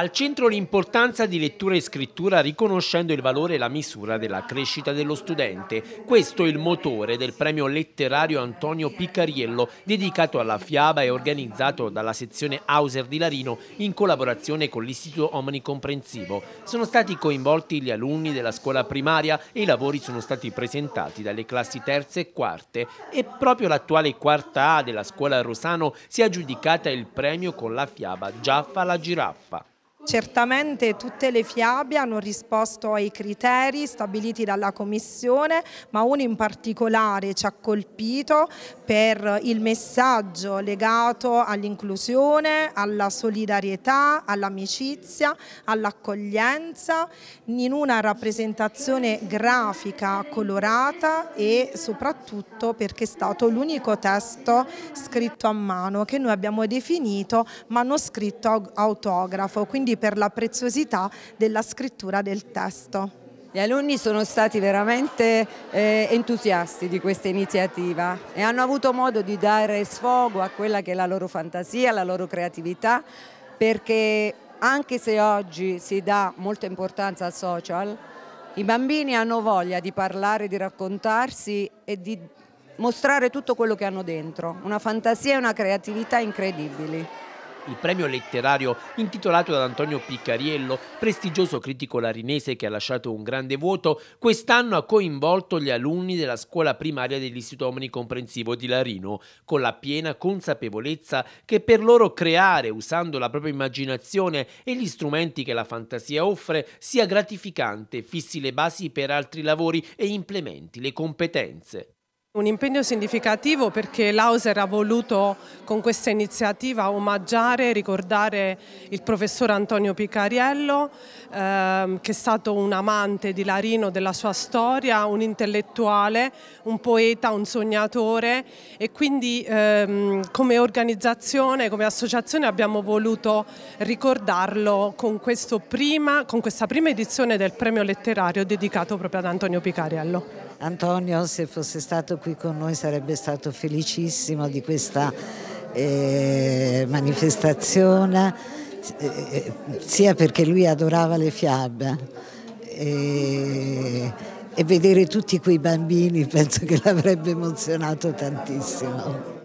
Al centro l'importanza di lettura e scrittura riconoscendo il valore e la misura della crescita dello studente. Questo è il motore del premio letterario Antonio Piccariello dedicato alla fiaba e organizzato dalla sezione Hauser di Larino in collaborazione con l'Istituto Omnicomprensivo. Sono stati coinvolti gli alunni della scuola primaria e i lavori sono stati presentati dalle classi terze e quarte e proprio l'attuale quarta A della scuola Rosano si è aggiudicata il premio con la fiaba Giaffa la giraffa. Certamente tutte le fiabe hanno risposto ai criteri stabiliti dalla Commissione, ma uno in particolare ci ha colpito per il messaggio legato all'inclusione, alla solidarietà, all'amicizia, all'accoglienza, in una rappresentazione grafica colorata e soprattutto perché è stato l'unico testo scritto a mano che noi abbiamo definito manoscritto autografo, quindi per la preziosità della scrittura del testo. Gli alunni sono stati veramente eh, entusiasti di questa iniziativa e hanno avuto modo di dare sfogo a quella che è la loro fantasia, la loro creatività, perché anche se oggi si dà molta importanza al social, i bambini hanno voglia di parlare, di raccontarsi e di mostrare tutto quello che hanno dentro, una fantasia e una creatività incredibili il premio letterario intitolato ad Antonio Piccariello, prestigioso critico larinese che ha lasciato un grande vuoto, quest'anno ha coinvolto gli alunni della scuola primaria dell'Istituto Omnicomprensivo di Larino, con la piena consapevolezza che per loro creare, usando la propria immaginazione e gli strumenti che la fantasia offre, sia gratificante, fissi le basi per altri lavori e implementi le competenze. Un impegno significativo perché l'Auser ha voluto con questa iniziativa omaggiare, e ricordare il professor Antonio Picariello ehm, che è stato un amante di Larino, della sua storia, un intellettuale, un poeta, un sognatore e quindi ehm, come organizzazione, come associazione abbiamo voluto ricordarlo con, prima, con questa prima edizione del premio letterario dedicato proprio ad Antonio Picariello. Antonio se fosse stato qui con noi sarebbe stato felicissimo di questa eh, manifestazione, eh, sia perché lui adorava le fiabe eh, e vedere tutti quei bambini penso che l'avrebbe emozionato tantissimo.